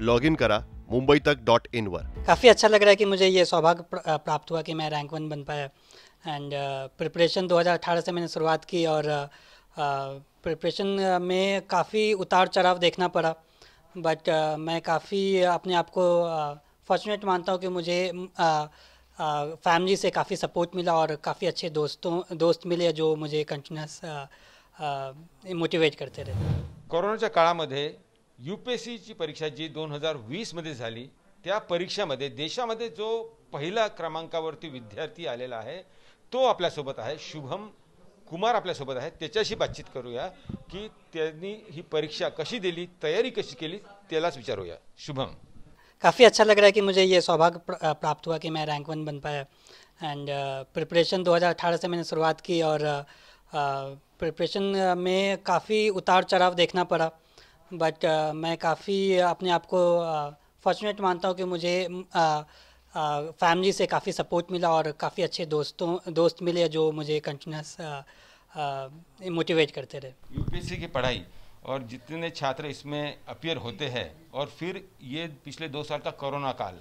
login करा मुंबई तक dot in वर काफ़ी अच्छा लग रहा है कि मुझे ये सौभाग्य प्राप्त हुआ कि मैं रैंक वन बन पाया एंड प्रिपरेशन 2018 से मैंने शुरुआत की और प्रिपरेशन में काफ़ी उतार चढ़ाव देखना पड़ा बट मैं काफ़ी अपने आप को फॉर्चुनेट मानता हूँ कि मुझे फैमिली से काफ़ी सपोर्ट मिला और काफ़ी अच्छे दोस्तों दोस्त मिले जो मुझे कंटिन्यूस मोटिवेट करते रहे कोरोनाच्या काळामध्ये यू पी एस सीची परीक्षा जी दोन हजार वीसमध्ये झाली त्या परीक्षामध्ये देशामध्ये जो पहिला क्रमांकावरती विद्यार्थी आलेला आहे तो आपल्यासोबत आहे शुभम कुमार आपल्यासोबत आहे त्याच्याशी बातचीत करूया की त्यांनी ही परीक्षा कशी दिली तयारी कशी केली त्यालाच विचारूया शुभम काफ़ी अच्छा लग रहा है कि मुझे ये सौभाग्य प्राप्त हुआ कि मैं रैंक वन बन पाया एंड प्रिपरेशन 2018 से मैंने शुरुआत की और प्रिपरेशन में काफ़ी उतार चढ़ाव देखना पड़ा बट uh, मैं काफ़ी uh, अपने आप को फॉर्चुनेट uh, मानता हूँ कि मुझे फैमिली से काफ़ी सपोर्ट मिला और काफ़ी अच्छे दोस्तों दोस्त मिले जो मुझे कंटिन्यूस मोटिवेट करते रहे यूपीएससी की पढ़ाई और जितने छात्र इसमें अपियर होते हैं और फिर ये पिछले दो साल का कोरोना काल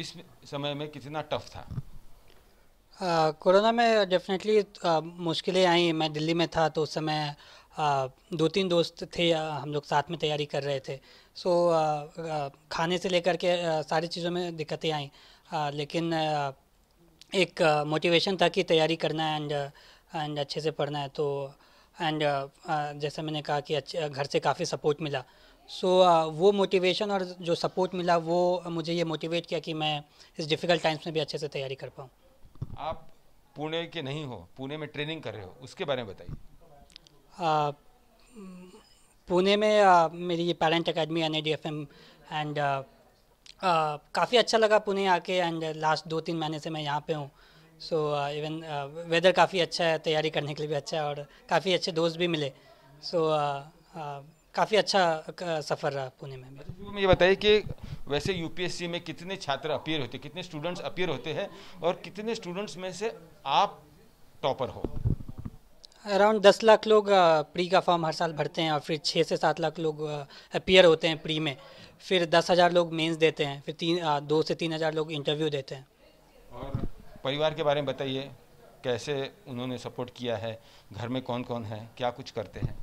इस समय में कितना टफ था कोरोना में डेफिनेटली मुश्किलें आई मैं दिल्ली में था तो उस समय दो तीन दोस्त थे हम लोग साथ में तैयारी कर रहे थे सो खाने से लेकर के सारी चीज़ों में दिक्कतें आई लेकिन एक मोटिवेशन था कि तैयारी करना है एंड एंड अच्छे से पढ़ना है तो एंड जैसे मैंने कहा कि अच्छे घर से काफ़ी सपोर्ट मिला सो so, वो मोटिवेशन और जो सपोर्ट मिला वो मुझे ये मोटिवेट किया कि मैं इस डिफ़िकल्ट टाइम्स में भी अच्छे से तैयारी कर पाऊँ आप पुणे के नहीं हो पुणे में ट्रेनिंग कर रहे हो उसके बारे में बताइए पुणे में मेरी parent academy N D F M and काफ़ी अच्छा लगा पुणे आके एंड लास्ट दो तीन महीने से मैं यहाँ पे हूँ सो इवन वेदर काफ़ी अच्छा है तैयारी करने के लिए भी अच्छा है और काफ़ी अच्छे दोस्त भी मिले सो so, काफ़ी अच्छा सफ़र रहा पुणे में भी तो मुझे बताइए कि वैसे यूपीएससी में कितने छात्र अपीयर होते कितने स्टूडेंट्स अपीयर होते हैं और कितने स्टूडेंट्स में से आप टॉपर हो अराउंड दस लाख लोग प्री का फॉर्म हर साल भरते हैं और फिर छः से सात लाख लोग अपियर होते हैं प्री में फिर दस हज़ार लोग मेंस देते हैं फिर तीन दो से तीन हज़ार लोग इंटरव्यू देते हैं और परिवार के बारे में बताइए कैसे उन्होंने सपोर्ट किया है घर में कौन कौन है क्या कुछ करते हैं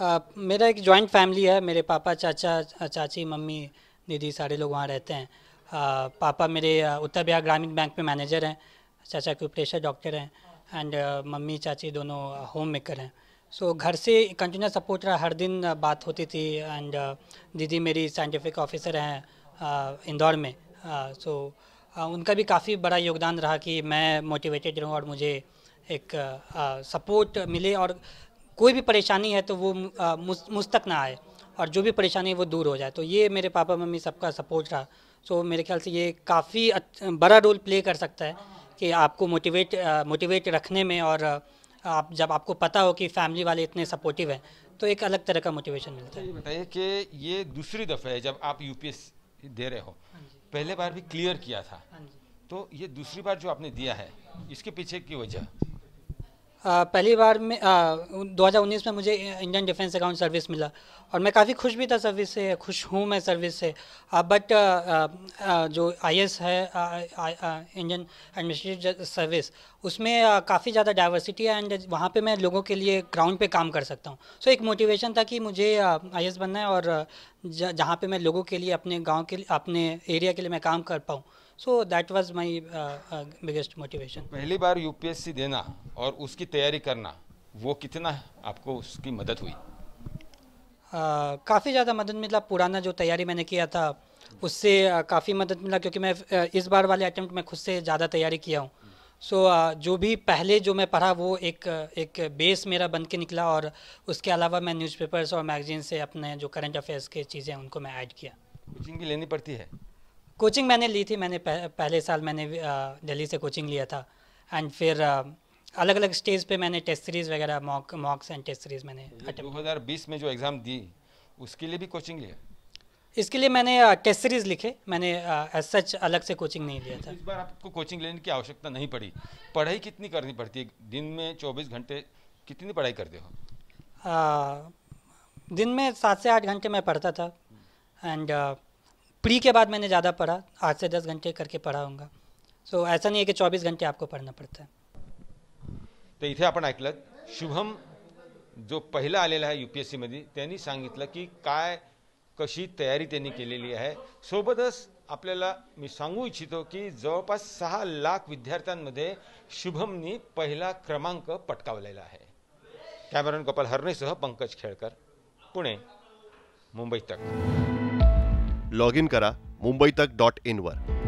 आ, मेरा एक जॉइंट फैमिली है मेरे पापा चाचा चाची मम्मी दीदी सारे लोग वहाँ रहते हैं आ, पापा मेरे उत्तर बिहार ग्रामीण बैंक में मैनेजर हैं चाचा के प्रेशर डॉक्टर हैं एंड uh, मम्मी चाची दोनों होम uh, मेकर हैं सो so, घर से कंटिन्यू सपोर्ट रहा हर दिन uh, बात होती थी एंड दीदी मेरी साइंटिफिक ऑफिसर हैं इंदौर में सो so, उनका भी काफ़ी बड़ा योगदान रहा कि मैं मोटिवेटेड रहूँ और मुझे एक सपोर्ट मिले और कोई भी परेशानी है तो वो मुझ तक ना आए और जो भी परेशानी है वो दूर हो जाए तो ये मेरे पापा मम्मी सबका सपोर्ट रहा सो so, मेरे ख्याल से ये काफ़ी बड़ा रोल प्ले कर सकता है कि आपको मोटिवेट मोटिवेट रखने में और आप जब आपको पता हो कि फैमिली वाले इतने सपोर्टिव हैं तो एक अलग तरह का मोटिवेशन मिलता है बताइए कि ये दूसरी दफ़ा है जब आप यू दे रहे हो हाँ पहले बार भी क्लियर किया था हाँ तो ये दूसरी बार जो आपने दिया है इसके पीछे की वजह आ, पहली बार में दो हज़ार उन्नीस में मुझे इंडियन डिफेंस अकाउंट सर्विस मिला और मैं काफ़ी खुश भी था सर्विस से खुश हूँ मैं सर्विस से आ, बट आ, जो आई है इंडियन एडमिनिस्ट्रेटिव सर्विस उसमें काफ़ी ज़्यादा डाइवर्सिटी है एंड वहाँ पे मैं लोगों के लिए ग्राउंड पे काम कर सकता हूँ सो so, एक मोटिवेशन था कि मुझे आई बनना है और जहाँ पे मैं लोगों के लिए अपने गाँव के लिए अपने एरिया के लिए मैं काम कर पाऊँ so that was my biggest motivation पहली बार यूपीएससी देना और उसकी तैयारी करना वो कितना आपको उसकी मदद हुई uh, काफ़ी ज़्यादा मदद मिला पुराना जो तैयारी मैंने किया था उससे uh, काफ़ी मदद मिला क्योंकि मैं uh, इस बार वाले अटैम्प्ट में खुद से ज़्यादा तैयारी किया हूँ सो so, uh, जो भी पहले जो मैं पढ़ा वो एक एक बेस मेरा बन के निकला और उसके अलावा मैं न्यूज़पेपर्स और मैगजीन से अपने जो करंट अफेयर्स के चीज़ें उनको मैं ऐड किया कोचिंग भी लेनी पड़ती है कोचिंग मैंने ली थी मैंने पहले साल मैंने दिल्ली से कोचिंग लिया था एंड फिर अलग अलग स्टेज पे मैंने टेस्ट सीरीज़ वगैरह mock mocks and test series मैंने दो हज़ार बीस में जो एग्ज़ाम दी उसके लिए भी कोचिंग लिया इसके लिए मैंने टेस्ट सीरीज लिखे मैंने एज सच अलग से कोचिंग नहीं लिया था इस बार आपको कोचिंग लेने की आवश्यकता नहीं पड़ी पढ़ाई कितनी करनी पड़ती है दिन में चौबीस घंटे कितनी पढ़ाई करते हो दिन में सात से आठ घंटे मैं पढ़ता था एंड प्री के बाद मैंने ज़्यादा पढ़ा आज से दस घंटे करके पढ़ा सो ऐसा नहीं है कि चौबीस घंटे आपको पढ़ना पड़ता है तर इथे आपण ऐकलं शुभम जो पहिला आलेला आहे यू पी एस सीमध्ये त्यांनी सांगितलं की काय कशी तयारी त्यांनी केलेली आहे सोबतच आपल्याला मी सांगू इच्छितो की जवळपास सहा लाख विद्यार्थ्यांमध्ये शुभमनी पहिला क्रमांक पटकावलेला आहे कॅमेरन कपाल हरणेसह पंकज खेळकर पुणे मुंबई तक लॉग इन करा मुंबई तक डॉट इन वर